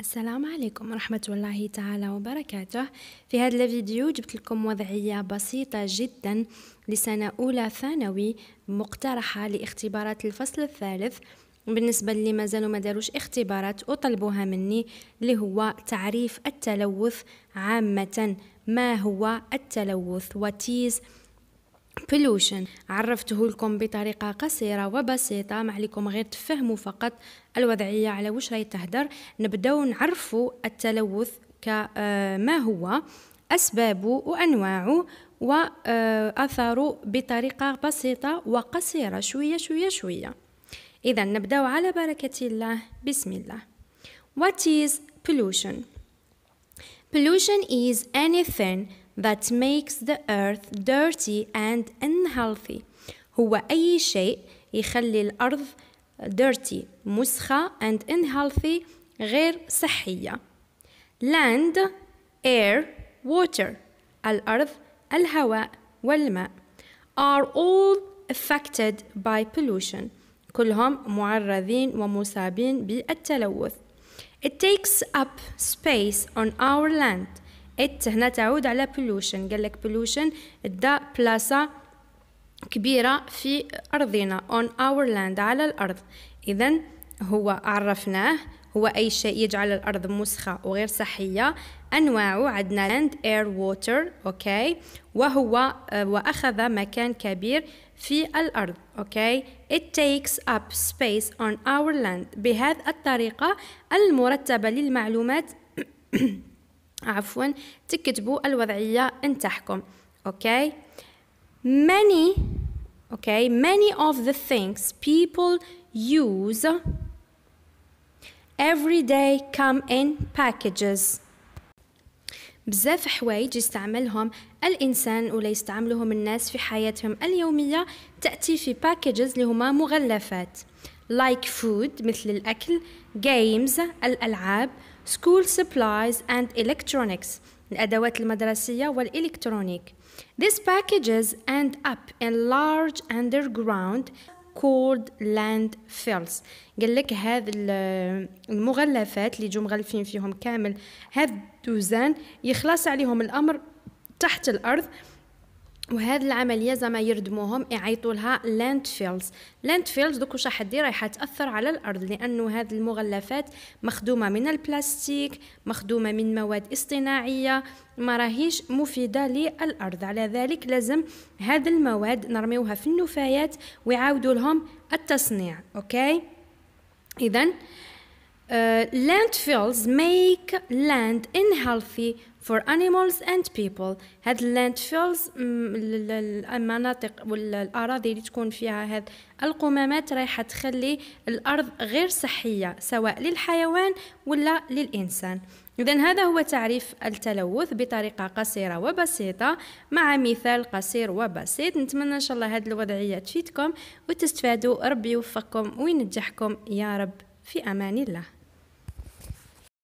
السلام عليكم ورحمة الله تعالى وبركاته في هذا الفيديو جبت لكم وضعية بسيطة جدا لسنة أولى ثانوي مقترحة لاختبارات الفصل الثالث بالنسبة اللي ما زالوا ما داروش اختبارات وطلبوها مني اللي هو تعريف التلوث عامة ما هو التلوث وتيز بلوشن عرفته لكم بطريقة قصيرة وبسيطة ما عليكم غير تفهموا فقط الوضعية على وش راهي تهدر نبداو نعرفوا التلوث كما آه، هو أسبابه وأنواعه وأثاره آه، بطريقة بسيطة وقصيرة شوية شوية شوية إذا نبداو على بركة الله بسم الله What is pollution? Pollution is anything that makes the earth dirty and unhealthy هو أي شيء يخلي الأرض dirty مسخة and unhealthy غير صحية land air water الأرض الهواء والماء are all affected by pollution كلهم معرضين ومصابين بالتلوث It takes up space on our land ات هنا تعود على pollution قال لك pollution دا بلاصة كبيرة في أرضنا on our land على الأرض إذا هو عرفناه هو أي شيء يجعل الأرض مسخة وغير صحية أنواعه عندنا land air water أوكي وهو آه، وأخذ مكان كبير في الأرض أوكي it takes up space on our land بهذه الطريقة المرتبة للمعلومات عفوا تكتبوا الوضعية نتاعكم اوكي many okay many of the things people use every day come in packages بزاف حوايج يستعملهم الإنسان ولا يستعملهم الناس في حياتهم اليومية تأتي في باكيجز اللي هما مغلفات like food مثل الأكل games الألعاب school supplies and electronics الأدوات المدرسية والإلكترونيك These packages end up in large underground called landfills قال لك هذا المغلفات اللي جو مغلفين فيهم كامل هذ الدوزان يخلص عليهم الأمر تحت الأرض وهاد العمليه زعما يردموهم يعيطوا لها لاند فيلز دوك واش راح دير راح تاثر على الارض لانه هاد المغلفات مخدومه من البلاستيك مخدومه من مواد اصطناعيه ما راهيش مفيده للارض على ذلك لازم هاد المواد نرميوها في النفايات ويعاودوا لهم التصنيع اوكي اذا Uh, landfills make land unhealthy for animals and people هاد landfills mm, المناطق والأراضي اللي تكون فيها هاد القمامات رايحة تخلي الأرض غير صحية سواء للحيوان ولا للإنسان إذا هذا هو تعريف التلوث بطريقة قصيرة وبسيطة مع مثال قصير وبسيط نتمنى إن شاء الله هاد الوضعية تفيدكم وتستفادوا ربي يوفقكم وينجحكم يا رب في أمان الله